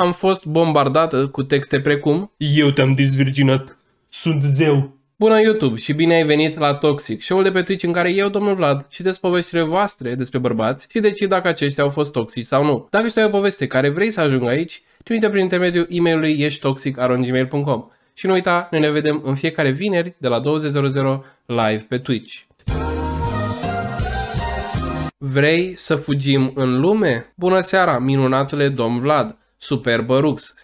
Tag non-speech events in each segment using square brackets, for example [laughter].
am fost bombardată cu texte precum Eu te-am dezvirginat, sunt zeu. Bună YouTube și bine ai venit la Toxic, show-ul de pe Twitch în care eu, domnul Vlad, și poveștile voastre despre bărbați și decid dacă aceștia au fost toxici sau nu. Dacă știi o poveste care vrei să ajungă aici, trimite prin intermediul e-mailului eștoxic.gmail.com și nu uita, noi ne vedem în fiecare vineri de la 20.00 live pe Twitch. Vrei să fugim în lume? Bună seara, minunatule domn Vlad! Superbă Rux,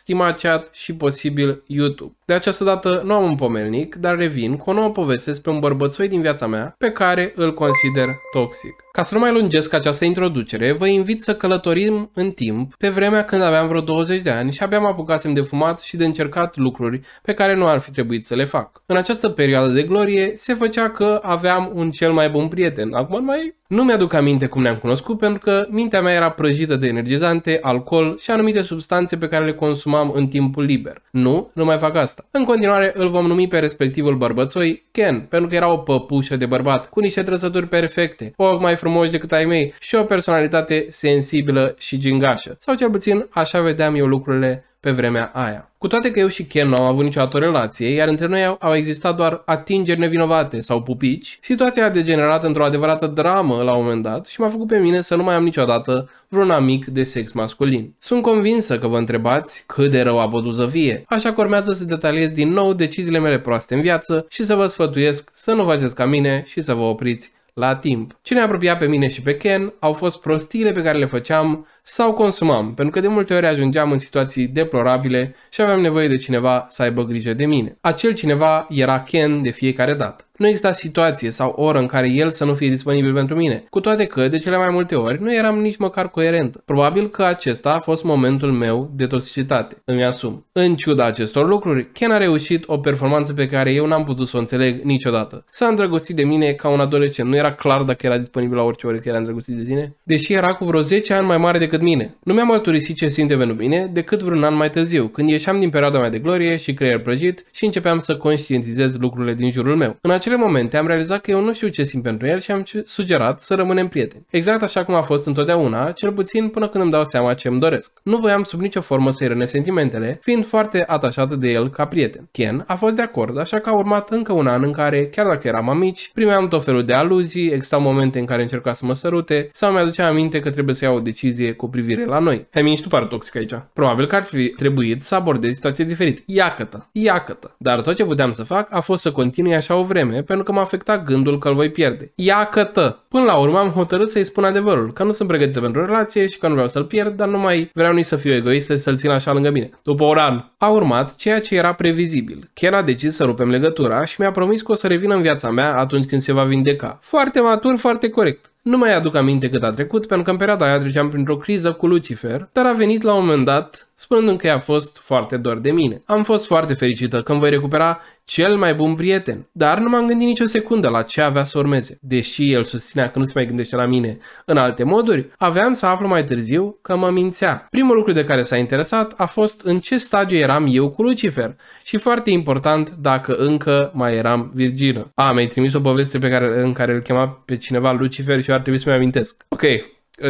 chat și posibil YouTube. De această dată nu am un pomelnic, dar revin cu o nouă poveste despre un bărbățoi din viața mea pe care îl consider toxic. Ca să nu mai lungesc această introducere, vă invit să călătorim în timp pe vremea când aveam vreo 20 de ani și abia mă apucasem de fumat și de încercat lucruri pe care nu ar fi trebuit să le fac. În această perioadă de glorie se făcea că aveam un cel mai bun prieten. Acum mai nu mi-aduc aminte cum ne-am cunoscut pentru că mintea mea era prăjită de energizante, alcool și anumite substanțe pe care le consumam în timpul liber. Nu, nu mai fac asta asta. În continuare îl vom numi pe respectivul bărbățoi Ken, pentru că era o păpușă de bărbat, cu niște trăsături perfecte, o mai frumoși decât ai mei și o personalitate sensibilă și gingașă. Sau cel puțin așa vedeam eu lucrurile pe vremea aia. Cu toate că eu și Ken nu am avut niciodată o relație, iar între noi au existat doar atingeri nevinovate sau pupici, situația a degenerat într-o adevărată dramă la un moment dat și m-a făcut pe mine să nu mai am niciodată vreun amic de sex masculin. Sunt convinsă că vă întrebați cât de rău a putut să fie, așa că urmează să detaliez din nou deciziile mele proaste în viață și să vă sfătuiesc să nu faceți ca mine și să vă opriți la timp. Ce ne apropia pe mine și pe Ken au fost prostiile pe care le făceam sau consumam, pentru că de multe ori ajungeam în situații deplorabile și aveam nevoie de cineva să aibă grijă de mine. Acel cineva era Ken de fiecare dată. Nu exista situație sau oră în care el să nu fie disponibil pentru mine, cu toate că, de cele mai multe ori, nu eram nici măcar coerent. Probabil că acesta a fost momentul meu de toxicitate, îmi asum. În ciuda acestor lucruri, Ken a reușit o performanță pe care eu n-am putut să o înțeleg niciodată. S-a îndrăgostit de mine ca un adolescent, nu era clar dacă era disponibil la orice oră că era îndrăgostit de tine, deși era cu vreo 10 ani mai mare decât decât mine. Nu mi-am mărturisit ce simte pentru mine decât vreun an mai târziu, când ieșeam din perioada mea de glorie și creier prăjit și începeam să conștientizez lucrurile din jurul meu. În acele momente am realizat că eu nu știu ce simt pentru el și am sugerat să rămânem prieteni. Exact așa cum a fost întotdeauna, cel puțin până când îmi dau seama ce îmi doresc. Nu voiam sub nicio formă să-i rănesc sentimentele, fiind foarte atașată de el ca prieten. Ken a fost de acord, așa că a urmat încă un an în care, chiar dacă eram amici, primeam tot felul de aluzii, existau momente în care încerca să mă sărute sau mi-aducea aminte că trebuie să iau o decizie cu cu privire la noi. Hai, mi tu toxic aici. Probabil că ar fi trebuit să abordezi situația diferit. Iacătă, iacătă. Dar tot ce puteam să fac a fost să continui așa o vreme, pentru că m-a afectat gândul că îl voi pierde. Iacătă. Până la urmă am hotărât să-i spun adevărul, că nu sunt pregătită pentru relație și că nu vreau să-l pierd, dar nu mai vreau nici să fiu egoist și să-l țin așa lângă mine. După un an a urmat ceea ce era previzibil. Chiar a decis să rupem legătura și mi-a promis că o să revină în viața mea atunci când se va vindeca. Foarte matur, foarte corect. Nu mai aduc aminte cât a trecut, pentru că în perioada aia treceam printr-o criză cu Lucifer, dar a venit la un moment dat spunând că i-a fost foarte dor de mine. Am fost foarte fericită că îmi voi recupera cel mai bun prieten, dar nu m-am gândit nicio secundă la ce avea să urmeze. Deși el susținea că nu se mai gândește la mine în alte moduri, aveam să aflu mai târziu că mă mințea. Primul lucru de care s-a interesat a fost în ce stadiu eram eu cu Lucifer și foarte important dacă încă mai eram virgină. A, mi-ai trimis o poveste pe care, în care îl chema pe cineva Lucifer și eu ar trebui să-mi amintesc. Ok,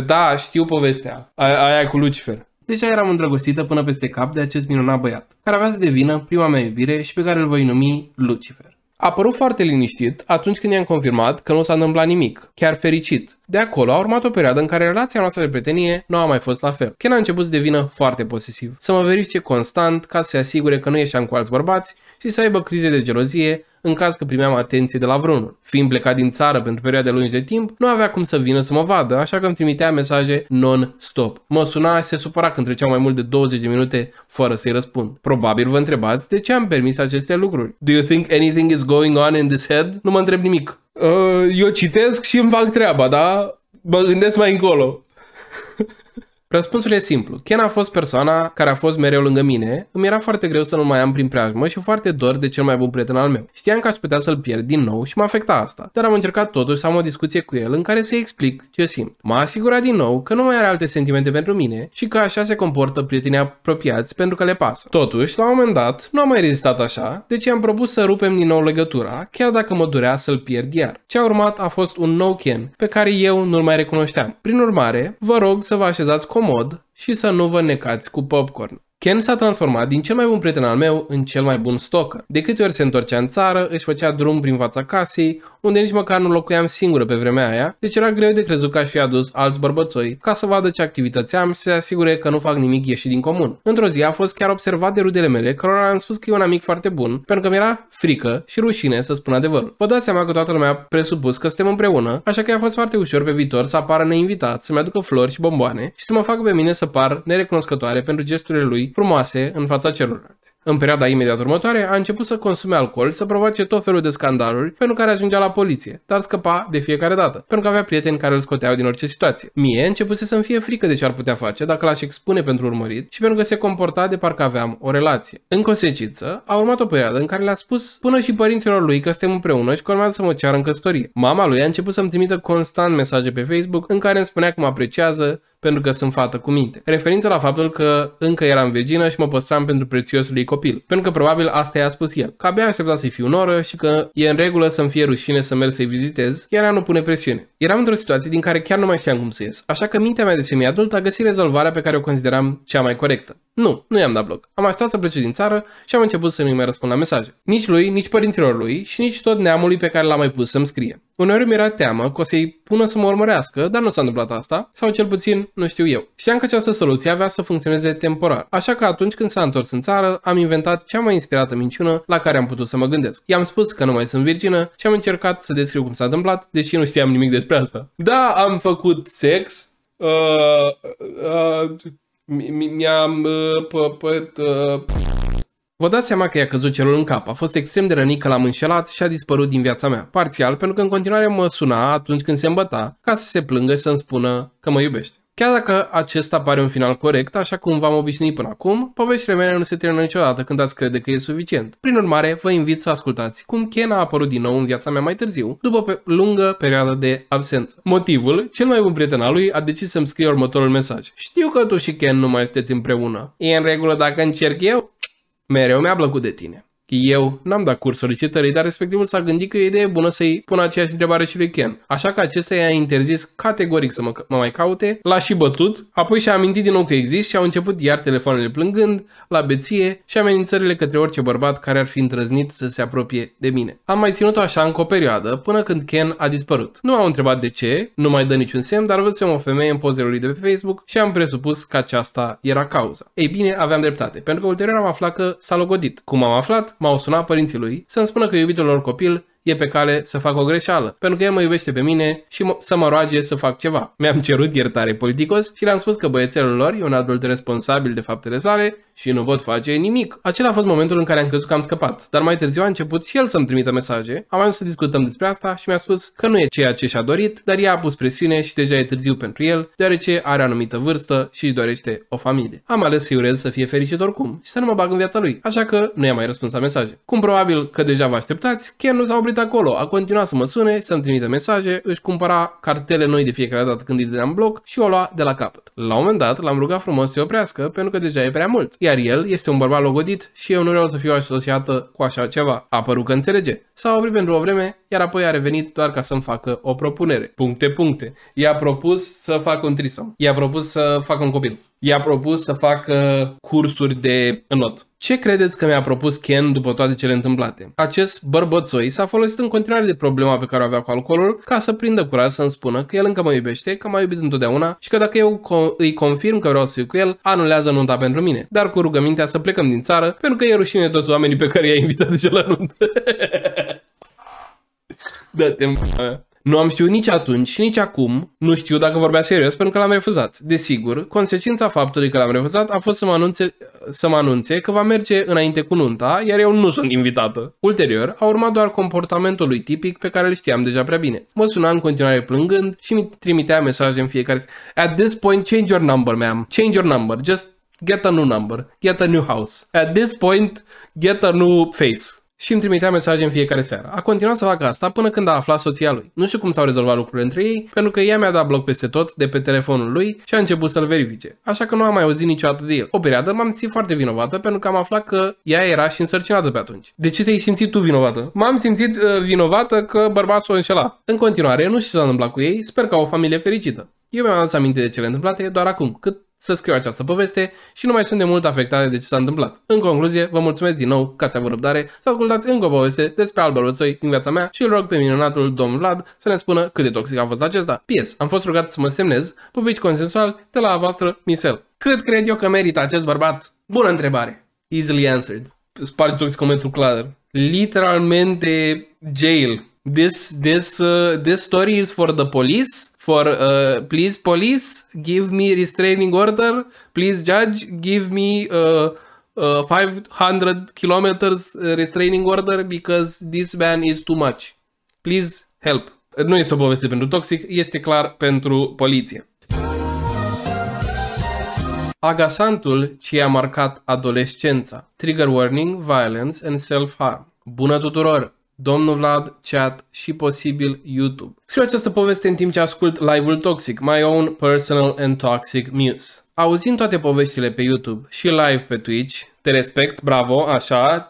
da, știu povestea. Aia, aia cu Lucifer. Deja eram îndrăgostită până peste cap de acest minunat băiat, care avea să devină prima mea iubire și pe care îl voi numi Lucifer. A părut foarte liniștit atunci când i-am confirmat că nu s-a întâmplat nimic, chiar fericit. De acolo a urmat o perioadă în care relația noastră de prietenie nu a mai fost la fel. Ken a început să devină foarte posesiv, să mă verifice constant ca să se asigure că nu ieșeam cu alți bărbați și să aibă crize de gelozie în caz că primeam atenție de la vreunul. Fiind plecat din țară pentru perioade lungi de timp, nu avea cum să vină să mă vadă, așa că îmi trimitea mesaje non-stop. Mă suna și se supăra când treceau mai mult de 20 de minute fără să-i răspund. Probabil vă întrebați de ce am permis aceste lucruri. Do you think anything is going on in this head? Nu mă întreb nimic. Uh, eu citesc și îmi fac treaba, da? Mă gândesc mai încolo. Răspunsul e simplu. Ken a fost persoana care a fost mereu lângă mine, îmi era foarte greu să nu mai am prin preajmă și foarte dor de cel mai bun prieten al meu. Știam că aș putea să-l pierd din nou și mă afecta asta, dar am încercat totuși să am o discuție cu el în care să-i explic ce simt. M-a asigurat din nou că nu mai are alte sentimente pentru mine și că așa se comportă prietenii apropiați pentru că le pasă. Totuși, la un moment dat, nu am mai rezistat așa, deci am propus să rupem din nou legătura, chiar dacă mă durea să-l pierd iar. Ce a urmat a fost un nou Ken, pe care eu nu-l mai recunoșteam. Prin urmare, vă rog să vă așezați comod comod și să nu vă necați cu popcorn. Ken s-a transformat din cel mai bun prieten al meu în cel mai bun stalker. De câte ori se întorcea în țară, își făcea drum prin fața casei, unde nici măcar nu locuiam singură pe vremea aia, deci era greu de crezut că aș fi adus alți bărbățoi ca să vadă ce activități am și să se asigure că nu fac nimic ieșit din comun. Într-o zi a fost chiar observat de rudele mele, cărora am spus că e un amic foarte bun, pentru că mi-era frică și rușine să spun adevărul. Vă dați seama că toată lumea a presupus că suntem împreună, așa că i-a fost foarte ușor pe viitor să apară neinvitat, să-mi aducă flori și bomboane și să mă facă pe mine să par nerecunoscătoare pentru gesturile lui frumoase în fața celorlalți. În perioada imediat următoare, a început să consume alcool, să provoace tot felul de scandaluri pentru care ajungea la poliție, dar scăpa de fiecare dată, pentru că avea prieteni care îl scoteau din orice situație. Mie începuse să-mi fie frică de ce ar putea face dacă l-aș expune pentru urmărit și pentru că se comporta de parcă aveam o relație. În consecință, a urmat o perioadă în care le-a spus până și părinților lui că suntem împreună și că urmează să mă ceară în căsătorie. Mama lui a început să-mi trimită constant mesaje pe Facebook în care îmi spunea că mă apreciază, pentru că sunt fată cu minte. Referință la faptul că încă eram virgină și mă păstram pentru prețiosul ei copil, pentru că probabil asta i-a spus el, că abia aștepta să-i fiu noră și că e în regulă să-mi fie rușine să merg să-i vizitez, iar ea nu pune presiune. Eram într-o situație din care chiar nu mai știam cum să ies, așa că mintea mea de semi-adult a găsit rezolvarea pe care o consideram cea mai corectă. Nu, nu i-am dat bloc. Am așteptat să plece din țară și am început să nu mai răspund la mesaje. Nici lui, nici părinților lui și nici tot neamului pe care l-am mai pus să-mi scrie. Uneori mi era teamă că o să-i pună să mă urmărească, dar nu s-a întâmplat asta, sau cel puțin nu știu eu. Știam că această soluție avea să funcționeze temporar, așa că atunci când s-a întors în țară, am inventat cea mai inspirată minciună la care am putut să mă gândesc. I-am spus că nu mai sunt virgină și am încercat să descriu cum s-a întâmplat, deși nu știam nimic despre asta. Da, am făcut sex, Uh, uh, uh mi-am... Uh, uh. Vă dați seama că i-a căzut celul în cap. A fost extrem de rănit că l-am înșelat și a dispărut din viața mea. Parțial, pentru că în continuare mă suna atunci când se îmbăta, ca să se plângă să-mi spună că mă iubește. Chiar dacă acesta pare un final corect, așa cum v-am obișnuit până acum, poveștile mele nu se termină niciodată când ați crede că e suficient. Prin urmare, vă invit să ascultați cum Ken a apărut din nou în viața mea mai târziu, după pe lungă perioadă de absență. Motivul, cel mai bun prieten al lui, a decis să-mi scrie următorul mesaj. Știu că tu și Ken nu mai sunteți împreună. E în regulă dacă încerc eu? Mereu mi-a plăcut de tine. Eu n-am dat curs solicitării, dar respectivul s-a gândit că e idee bună să-i pună aceeași întrebare și lui Ken. Așa că acesta i-a interzis categoric să mă, mă mai caute, l-a și bătut, apoi și-a amintit din nou că există și au început iar telefoanele plângând, la beție și amenințările către orice bărbat care ar fi îndrăznit să se apropie de mine. Am mai ținut-o așa încă o perioadă, până când Ken a dispărut. Nu au întrebat de ce, nu mai dă niciun semn, dar văzusem o femeie în pozele lui de pe Facebook și am presupus că aceasta era cauza. Ei bine, aveam dreptate, pentru că ulterior am aflat că s-a logodit. Cum am aflat? m-au sunat părinții lui să-mi spună că iubitul lor copil e pe cale să fac o greșeală, pentru că el mă iubește pe mine și m- să mă roage să fac ceva. Mi-am cerut iertare politicos și le-am spus că băiețelul lor e un adult responsabil de faptele sale și nu pot face nimic. Acela a fost momentul în care am crezut că am scăpat, dar mai târziu a început și el să-mi trimită mesaje, am ajuns să discutăm despre asta și mi-a spus că nu e ceea ce și-a dorit, dar ea a pus presiune și deja e târziu pentru el, deoarece are anumită vârstă și își dorește o familie. Am ales să-i urez să fie fericit oricum și să nu mă bag în viața lui, așa că nu i-am mai răspuns la mesaje. Cum probabil că deja vă așteptați, Ken nu s-a oprit de acolo, a continuat să mă sune, să-mi trimite mesaje, își cumpăra cartele noi de fiecare dată când îi dădeam bloc și o lua de la capăt. La un moment dat l-am rugat frumos să oprească pentru că deja e prea mult, iar el este un bărbat logodit și eu nu vreau să fiu asociată cu așa ceva. A părut că înțelege. S-a oprit pentru o vreme, iar apoi a revenit doar ca să-mi facă o propunere. Puncte, puncte. I-a propus să fac un trisom. I-a propus să fac un copil i-a propus să facă cursuri de înot. Ce credeți că mi-a propus Ken după toate cele întâmplate? Acest bărbățoi s-a folosit în continuare de problema pe care o avea cu alcoolul ca să prindă curaj să-mi spună că el încă mă iubește, că m-a iubit întotdeauna și că dacă eu îi confirm că vreau să fiu cu el, anulează nunta pentru mine, dar cu rugămintea să plecăm din țară pentru că e rușine toți oamenii pe care i-a invitat deja la nuntă. [laughs] Da, te nu am știut nici atunci și nici acum, nu știu dacă vorbea serios pentru că l-am refuzat. Desigur, consecința faptului că l-am refuzat a fost să mă, anunțe, să mă anunțe că va merge înainte cu nunta, iar eu nu sunt invitată. Ulterior, a urmat doar comportamentul lui tipic pe care îl știam deja prea bine. Mă suna în continuare plângând și mi trimitea mesaje în fiecare zi. At this point, change your number, ma'am. Change your number. Just get a new number. Get a new house. At this point, get a new face și îmi trimitea mesaje în fiecare seară. A continuat să facă asta până când a aflat soția lui. Nu știu cum s-au rezolvat lucrurile între ei, pentru că ea mi-a dat bloc peste tot de pe telefonul lui și a început să-l verifice. Așa că nu am mai auzit niciodată de el. O perioadă m-am simțit foarte vinovată pentru că am aflat că ea era și însărcinată pe atunci. De ce te-ai simțit tu vinovată? M-am simțit uh, vinovată că bărbatul o înșela. În continuare, nu știu ce s-a întâmplat cu ei, sper că au o familie fericită. Eu mi-am adus aminte de cele întâmplate doar acum, cât să scriu această poveste și nu mai sunt de mult afectate de ce s-a întâmplat. În concluzie, vă mulțumesc din nou că ați avut răbdare să ascultați încă o poveste despre Albert Rățoi din viața mea și îl rog pe minunatul domn Vlad să ne spună cât de toxic a fost acesta. PS. Am fost rugat să mă semnez, publici consensual, de la voastră Misel. Cât cred eu că merită acest bărbat? Bună întrebare! Easily answered. Spargi comentul clar. Literalmente jail. This, this, uh, this story is for the police for uh, please police give me restraining order please judge give me uh, uh, 500 kilometers uh, restraining order because this man is too much please help nu este o poveste pentru toxic este clar pentru poliție Agasantul ce a marcat adolescența. Trigger warning, violence and self-harm. Bună tuturor! Domnul Vlad, chat și posibil YouTube. Scriu această poveste în timp ce ascult live-ul Toxic, My Own Personal and Toxic Muse. Auzind toate poveștile pe YouTube și live pe Twitch, te respect, bravo, așa,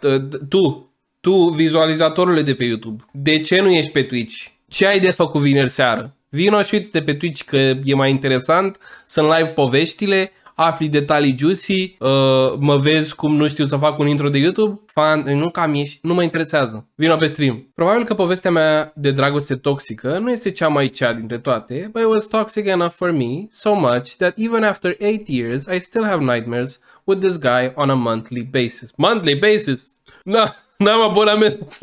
tu, tu, vizualizatorule de pe YouTube, de ce nu ești pe Twitch? Ce ai de făcut vineri seară? Vino și uite-te pe Twitch că e mai interesant, sunt live poveștile, afli detalii juicy, uh, mă vezi cum nu știu să fac un intro de YouTube, fan, deci nu cam ieși, nu mă interesează. Vino pe stream. Probabil că povestea mea de dragoste toxică nu este cea mai cea dintre toate, but it was toxic enough for me, so much that even after 8 years I still have nightmares with this guy on a monthly basis. Monthly basis? Na, n-am abonament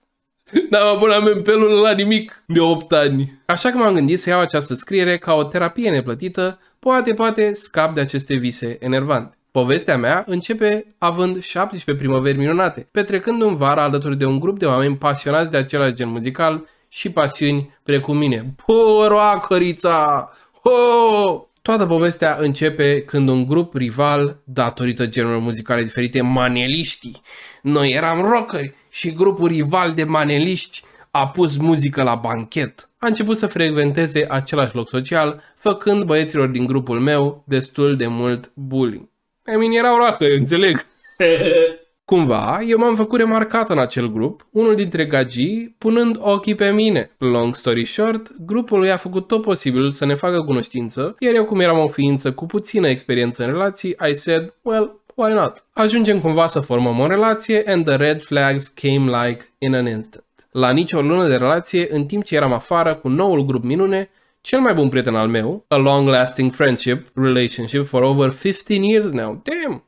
[laughs] N-am abonament pe lună la nimic de 8 ani. Așa că m-am gândit să iau această scriere ca o terapie neplătită poate, poate scap de aceste vise enervante. Povestea mea începe având 17 primăveri minunate, petrecând un vară alături de un grup de oameni pasionați de același gen muzical și pasiuni precum mine. Poroacărița! Ho! Toată povestea începe când un grup rival, datorită genurilor muzicale diferite, maneliștii. Noi eram rockeri și grupul rival de maneliști a pus muzică la banchet a început să frecventeze același loc social, făcând băieților din grupul meu destul de mult bullying. I mean, erau roacă, eu înțeleg. [laughs] Cumva, eu m-am făcut remarcat în acel grup, unul dintre gagii punând ochii pe mine. Long story short, grupul lui a făcut tot posibil să ne facă cunoștință, iar eu cum eram o ființă cu puțină experiență în relații, I said, well, why not? Ajungem cumva să formăm o relație and the red flags came like in an instant la nicio lună de relație în timp ce eram afară cu noul grup minune, cel mai bun prieten al meu, a long-lasting friendship relationship for over 15 years now. Damn!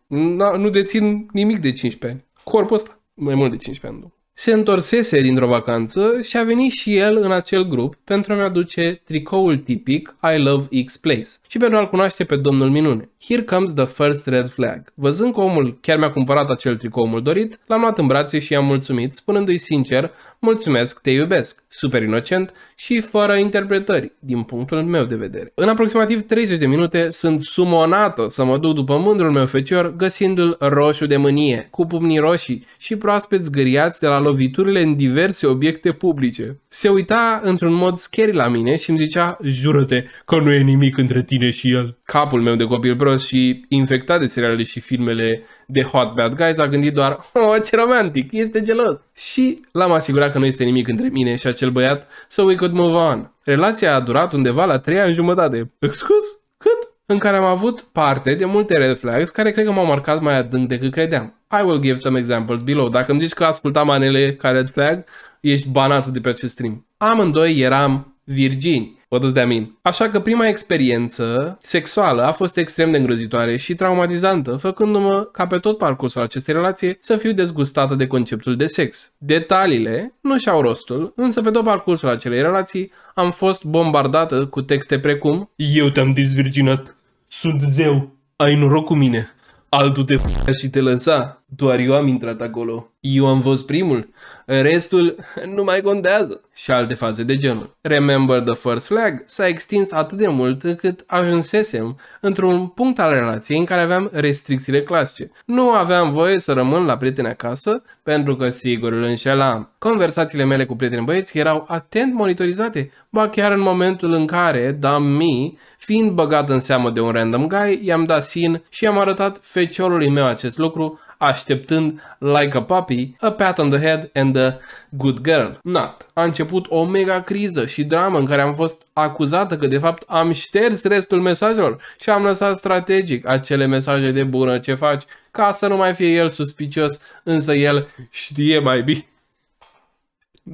Nu dețin nimic de 15 ani. Corpul ăsta, mai mult de 15 ani. Se întorsese dintr-o vacanță și a venit și el în acel grup pentru a-mi aduce tricoul tipic I Love X Place și pentru a-l cunoaște pe domnul minune. Here comes the first red flag. Văzând că omul chiar mi-a cumpărat acel tricou mult dorit, l-am luat în brațe și i-am mulțumit, spunându-i sincer mulțumesc, te iubesc, super inocent și fără interpretări, din punctul meu de vedere. În aproximativ 30 de minute sunt sumonată să mă duc după mândrul meu fecior găsindu-l roșu de mânie, cu pumnii roșii și proaspeți zgâriați de la loviturile în diverse obiecte publice. Se uita într-un mod scary la mine și îmi zicea, jură-te că nu e nimic între tine și el. Capul meu de copil prost și infectat de serialele și filmele de hot bad guys a gândit doar, oh, ce romantic, este gelos. Și l-am asigurat că nu este nimic între mine și acel băiat, so we could move on. Relația a durat undeva la 3 ani jumătate. Excuse? Cât? În care am avut parte de multe red flags care cred că m-au marcat mai adânc decât credeam. I will give some examples below. Dacă îmi zici că ascultam manele ca red flag, ești banat de pe acest stream. Amândoi eram virgini What does that mean? Așa că prima experiență sexuală a fost extrem de îngrozitoare și traumatizantă, făcându-mă ca pe tot parcursul acestei relații să fiu dezgustată de conceptul de sex. Detaliile nu și-au rostul, însă pe tot parcursul acelei relații am fost bombardată cu texte precum Eu te-am dezvirginat, sunt zeu, ai noroc cu mine, altul te f***a și te lăsa. Doar eu am intrat acolo. Eu am fost primul. Restul [laughs] nu mai contează. Și alte faze de genul. Remember the First Flag s-a extins atât de mult încât ajunsesem într-un punct al relației în care aveam restricțiile clasice. Nu aveam voie să rămân la prieteni acasă pentru că sigur îl înșelam. Conversațiile mele cu prieteni băieți erau atent monitorizate, ba chiar în momentul în care, da, mi Fiind băgat în seamă de un random guy, i-am dat sin și i-am arătat feciorului meu acest lucru, așteptând, like a puppy, a pat on the head and a good girl. Not. A început o mega criză și dramă în care am fost acuzată că de fapt am șters restul mesajelor și am lăsat strategic acele mesaje de bună ce faci ca să nu mai fie el suspicios, însă el știe mai bine.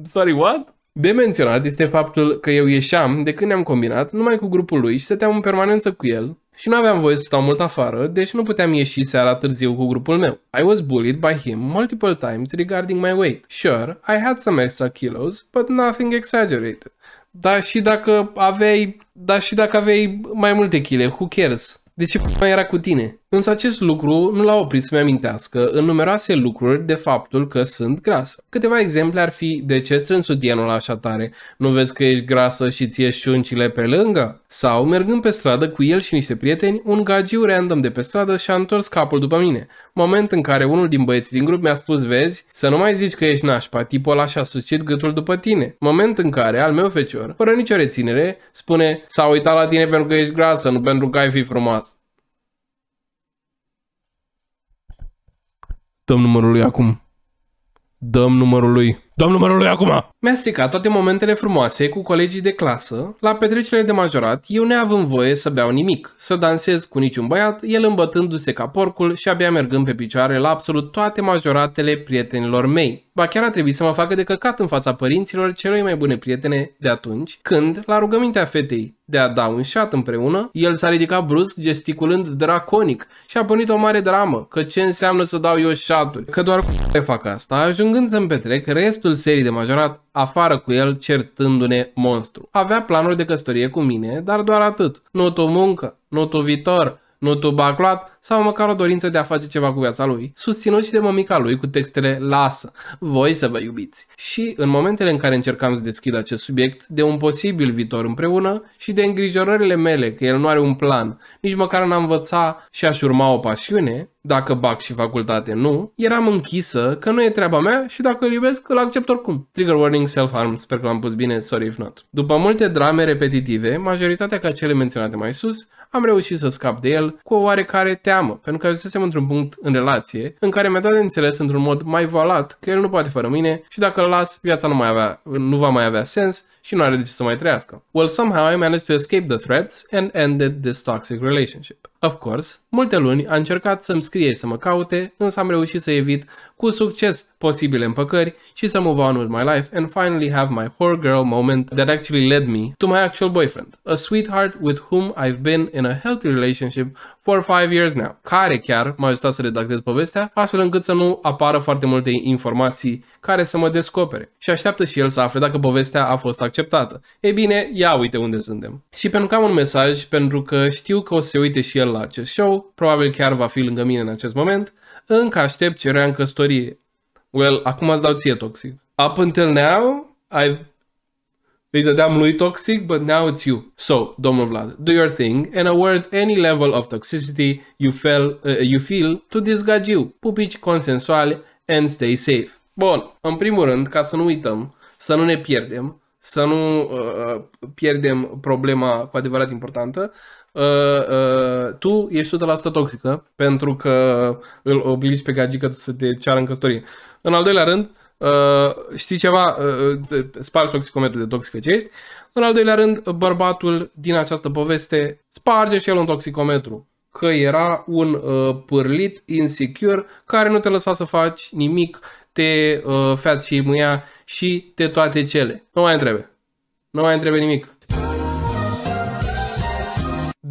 Sorry, what? De menționat este faptul că eu ieșeam de când ne-am combinat numai cu grupul lui și stăteam în permanență cu el și nu aveam voie să stau mult afară, deci nu puteam ieși seara târziu cu grupul meu. I was bullied by him multiple times regarding my weight. Sure, I had some extra kilos, but nothing exaggerated. Dar și dacă aveai, dar și dacă aveai mai multe chile, who cares? De ce mai era cu tine? Însă acest lucru nu l-a oprit să-mi amintească în numeroase lucruri de faptul că sunt grasă. Câteva exemple ar fi de ce strâns dienul așa tare, nu vezi că ești grasă și ție șuncile pe lângă? Sau, mergând pe stradă cu el și niște prieteni, un gagiu random de pe stradă și-a întors capul după mine, moment în care unul din băieții din grup mi-a spus, vezi, să nu mai zici că ești nașpa, tipul ăla și-a sucit gâtul după tine. Moment în care al meu fecior, fără nicio reținere, spune, s-a uitat la tine pentru că ești grasă, nu pentru că ai fi frumos. dăm numărul lui acum. Dăm numărul lui. Dăm numărul lui acum! Mi-a stricat toate momentele frumoase cu colegii de clasă. La petrecerile de majorat, eu neavând voie să beau nimic, să dansez cu niciun băiat, el îmbătându-se ca porcul și abia mergând pe picioare la absolut toate majoratele prietenilor mei. Ba chiar a trebuit să mă facă de căcat în fața părinților celor mai bune prietene de atunci, când, la rugămintea fetei de a da un șat împreună, el s-a ridicat brusc gesticulând draconic și a pornit o mare dramă, că ce înseamnă să dau eu șaturi, că doar cu [laughs] fac asta, ajungând să-mi petrec restul restul serii de majorat afară cu el certându-ne monstru. Avea planuri de căsătorie cu mine, dar doar atât. Nu o muncă, nu o viitor, nu tubaclat sau măcar o dorință de a face ceva cu viața lui, susținut și de mămica lui cu textele Lasă, voi să vă iubiți. Și în momentele în care încercam să deschid acest subiect de un posibil viitor împreună și de îngrijorările mele că el nu are un plan, nici măcar n-a învățat și aș urma o pasiune, dacă bac și facultate nu, eram închisă că nu e treaba mea și dacă îl iubesc, îl accept oricum. Trigger warning self-harm, sper că l-am pus bine, sorry if not. După multe drame repetitive, majoritatea ca cele menționate mai sus, am reușit să scap de el cu o oarecare teamă, pentru că ajunsesem într-un punct în relație în care mi-a dat de înțeles într-un mod mai valat că el nu poate fără mine și dacă îl las, viața nu, mai avea, nu va mai avea sens și nu are de ce să mai trăiască. Well, somehow I managed to escape the threats and ended this toxic relationship. Of course, multe luni a încercat să-mi scrie și să mă caute, însă am reușit să evit cu succes posibile împăcări și să move on with my life and finally have my whore girl moment that actually led me to my actual boyfriend, a sweetheart with whom I've been in a healthy relationship for 5 years now, care chiar m-a ajutat să redactez povestea, astfel încât să nu apară foarte multe informații care să mă descopere și așteaptă și el să afle dacă povestea a fost acceptată. Ei bine, ia uite unde suntem. Și pentru că am un mesaj, pentru că știu că o să se uite și el el la acest show, probabil chiar va fi lângă mine în acest moment, încă aștept cererea în căsătorie. Well, acum îți dau ție toxic. Up until now, I've îi dădeam lui toxic, but now it's you. So, domnul Vlad, do your thing and award any level of toxicity you, feel, uh, you feel to this gajiu. Pupici consensuale and stay safe. Bun, în primul rând, ca să nu uităm, să nu ne pierdem, să nu uh, uh pierdem problema cu adevărat importantă, Uh, uh, tu ești 100% toxică pentru că îl obligi pe gagică să te ceară în căsătorie. În al doilea rând, uh, știi ceva, uh, uh spargi toxicometrul de toxică ce ești. În al doilea rând, bărbatul din această poveste sparge și el un toxicometru că era un uh, pârlit insecure care nu te lăsa să faci nimic, te uh, feați și mâia și te toate cele. Nu mai întrebe. Nu mai întrebe nimic.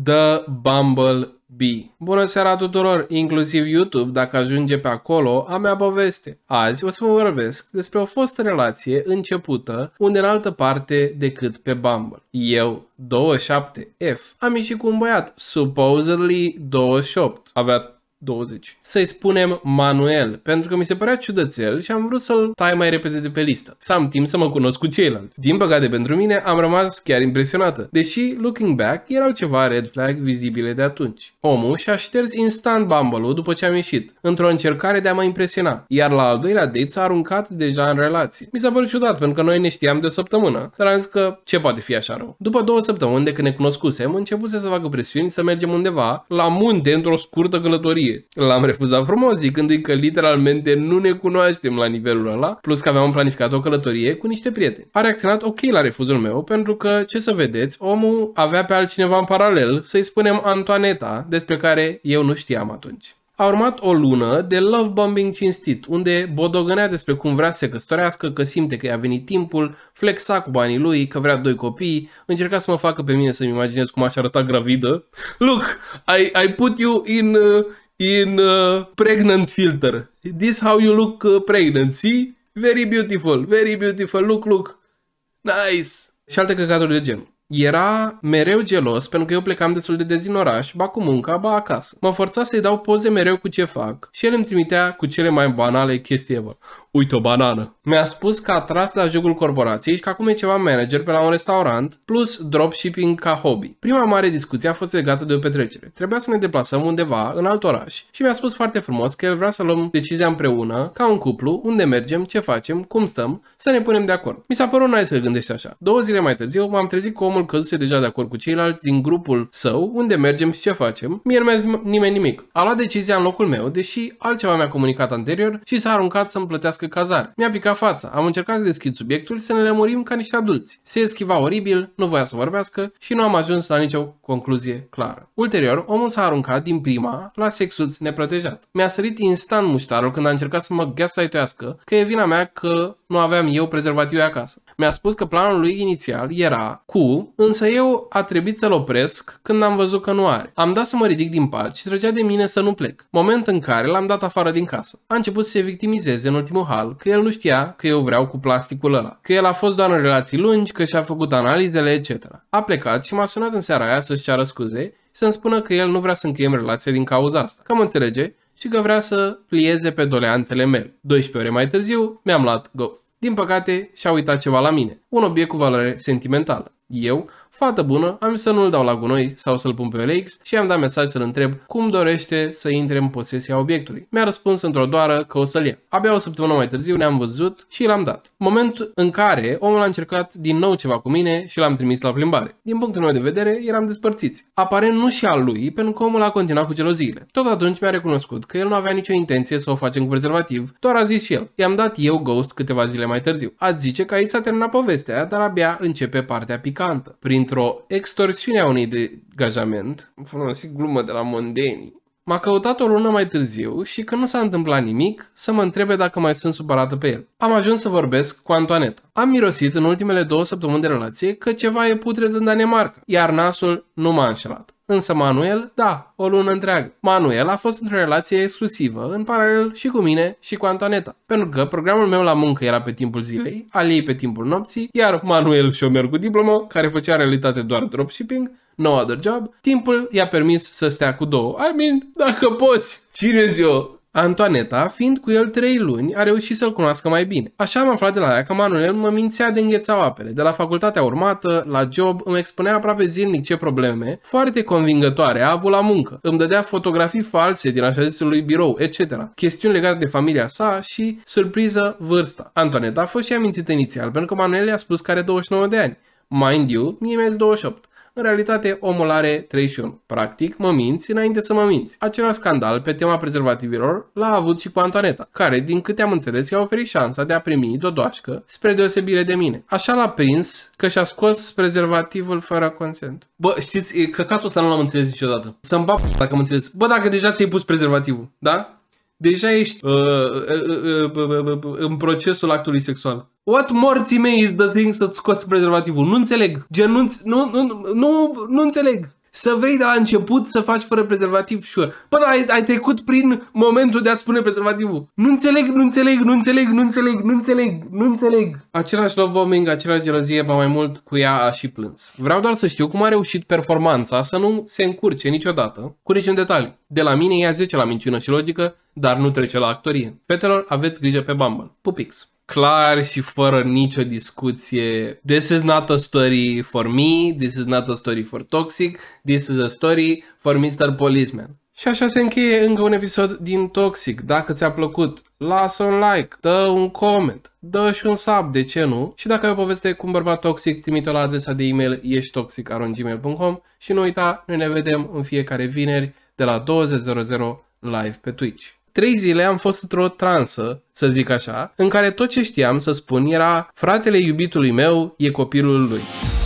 The Bumble B. Bună seara tuturor, inclusiv YouTube, dacă ajunge pe acolo, a mea poveste. Azi o să vă vorbesc despre o fostă relație începută unde în altă parte decât pe Bumble. Eu, 27F, am ieșit cu un băiat, supposedly 28. Avea 20. Să-i spunem Manuel, pentru că mi se părea ciudățel și am vrut să-l tai mai repede de pe listă. Să am timp să mă cunosc cu ceilalți. Din păcate pentru mine, am rămas chiar impresionată, deși, looking back, erau ceva red flag vizibile de atunci. Omul și-a șters instant bumble după ce am ieșit, într-o încercare de a mă impresiona, iar la al doilea date s-a aruncat deja în relație. Mi s-a părut ciudat pentru că noi ne știam de o săptămână, dar am zis că ce poate fi așa rău. După două săptămâni de când ne cunoscusem, începuse să facă presiuni să mergem undeva, la munte, într-o scurtă călătorie știe. L-am refuzat frumos, zicându-i că literalmente nu ne cunoaștem la nivelul ăla, plus că aveam planificat o călătorie cu niște prieteni. A reacționat ok la refuzul meu, pentru că, ce să vedeți, omul avea pe altcineva în paralel, să-i spunem Antoaneta, despre care eu nu știam atunci. A urmat o lună de love bombing cinstit, unde bodogânea despre cum vrea să se căsătorească, că simte că i-a venit timpul, flexa cu banii lui, că vrea doi copii, încerca să mă facă pe mine să-mi imaginez cum aș arăta gravidă. [laughs] Look, I, I put you in, uh, in uh, pregnant filter. This how you look uh, pregnant, see? Very beautiful, very beautiful, look, look, nice. Și alte căcaturi de gen. Era mereu gelos pentru că eu plecam destul de des din oraș, ba cu munca, ba acasă. Mă forța să-i dau poze mereu cu ce fac și el îmi trimitea cu cele mai banale chestii ever uite o banană. Mi-a spus că a tras la jocul corporației și că acum e ceva manager pe la un restaurant, plus dropshipping ca hobby. Prima mare discuție a fost legată de o petrecere. Trebuia să ne deplasăm undeva în alt oraș și mi-a spus foarte frumos că el vrea să luăm decizia împreună, ca un cuplu, unde mergem, ce facem, cum stăm, să ne punem de acord. Mi s-a părut nice să gândești așa. Două zile mai târziu m-am trezit că omul căzuse deja de acord cu ceilalți din grupul său, unde mergem și ce facem. Mie nu mi nimeni nimic. A luat decizia în locul meu, deși altceva mi-a comunicat anterior și s-a aruncat să-mi plătească cazare. Mi-a picat fața, am încercat să deschid subiectul, să ne lămurim ca niște adulți. Se eschiva oribil, nu voia să vorbească și nu am ajuns la nicio concluzie clară. Ulterior, omul s-a aruncat din prima la sexuț neprotejat. Mi-a sărit instant muștarul când a încercat să mă gaslightuiască că e vina mea că nu aveam eu prezervativ acasă. Mi-a spus că planul lui inițial era cu, însă eu a trebuit să-l opresc când am văzut că nu are. Am dat să mă ridic din pat și trăgea de mine să nu plec, moment în care l-am dat afară din casă. A început să se victimizeze în ultimul hal că el nu știa că eu vreau cu plasticul ăla, că el a fost doar în relații lungi, că și-a făcut analizele, etc. A plecat și m-a sunat în seara aia să-și ceară scuze și să-mi spună că el nu vrea să încheiem relația din cauza asta. Cam înțelege și că vrea să plieze pe doleanțele mele. 12 ore mai târziu mi-am luat Ghost. Din păcate, și-a uitat ceva la mine. Un obiect cu valoare sentimentală. Eu Fată bună, am să nu-l dau la gunoi sau să-l pun pe OLX și am dat mesaj să-l întreb cum dorește să intre în posesia obiectului. Mi-a răspuns într-o doară că o să-l ia. Abia o săptămână mai târziu ne-am văzut și l-am dat. Moment în care omul a încercat din nou ceva cu mine și l-am trimis la plimbare. Din punctul meu de vedere, eram despărțiți. Aparent nu și al lui, pentru că omul a continuat cu geloziile. Tot atunci mi-a recunoscut că el nu avea nicio intenție să o facem cu prezervativ, doar a zis și el. I-am dat eu ghost câteva zile mai târziu. A zice că aici s-a terminat povestea, dar abia începe partea picantă. Prin printr-o extorsiune a unui degajament, folosit glumă de la mondeni, M-a căutat o lună mai târziu și când nu s-a întâmplat nimic, să mă întrebe dacă mai sunt supărată pe el. Am ajuns să vorbesc cu Antoaneta. Am mirosit în ultimele două săptămâni de relație că ceva e putred în Danemarca, iar nasul nu m-a înșelat. Însă Manuel, da, o lună întreagă. Manuel a fost într-o relație exclusivă, în paralel și cu mine și cu Antoaneta, pentru că programul meu la muncă era pe timpul zilei, al ei pe timpul nopții, iar Manuel și merg cu diplomă, care făcea realitate doar dropshipping, no other job, timpul i-a permis să stea cu două. I mean, dacă poți, cine eu? Antoaneta, fiind cu el trei luni, a reușit să-l cunoască mai bine. Așa am aflat de la ea că Manuel mă mințea de înghețau apele. De la facultatea urmată, la job, îmi expunea aproape zilnic ce probleme, foarte convingătoare, a avut la muncă. Îmi dădea fotografii false din așa zisul lui birou, etc. Chestiuni legate de familia sa și, surpriză, vârsta. Antoaneta a fost și amințită inițial, pentru că Manuel i-a spus că are 29 de ani. Mind you, mie mi-e 28. În realitate, omul are 31. Practic, mă minți înainte să mă minți. Același scandal pe tema prezervativilor l-a avut și cu Antoaneta, care, din câte am înțeles, i-a oferit șansa de a primi dodoașcă spre deosebire de mine. Așa l-a prins că și-a scos prezervativul fără consent. Bă, știți, căcatul ăsta nu l-am înțeles niciodată. Să-mi bap dacă am înțeles. Bă, dacă deja ți-ai pus prezervativul, da? Deja ești uh, uh, uh, uh, uh, uh în procesul actului sexual. What morții mei is the thing să-ți scoți prezervativul? Nu înțeleg. Gen, nu, nu, nu, nu, nu înțeleg. Să vrei de la început să faci fără prezervativ, sure. Bă, ai, ai trecut prin momentul de a-ți pune prezervativul. Nu înțeleg, nu înțeleg, nu înțeleg, nu înțeleg, nu înțeleg, nu înțeleg. Același love bombing, același gelozie, ba mai mult, cu ea a și plâns. Vreau doar să știu cum a reușit performanța să nu se încurce niciodată cu în detalii. De la mine ia 10 la minciună și logică, dar nu trece la actorie. Fetelor, aveți grijă pe Bumble. Pupix! clar și fără nicio discuție. This is not a story for me, this is not a story for toxic, this is a story for Mr. Policeman. Și așa se încheie încă un episod din Toxic. Dacă ți-a plăcut, lasă un like, dă un coment, dă și un sub, de ce nu? Și dacă ai o poveste cu un bărbat toxic, trimite-o la adresa de e-mail eștoxic.gmail.com și nu uita, noi ne vedem în fiecare vineri de la 20.00 live pe Twitch trei zile am fost într-o transă, să zic așa, în care tot ce știam să spun era fratele iubitului meu e copilul lui.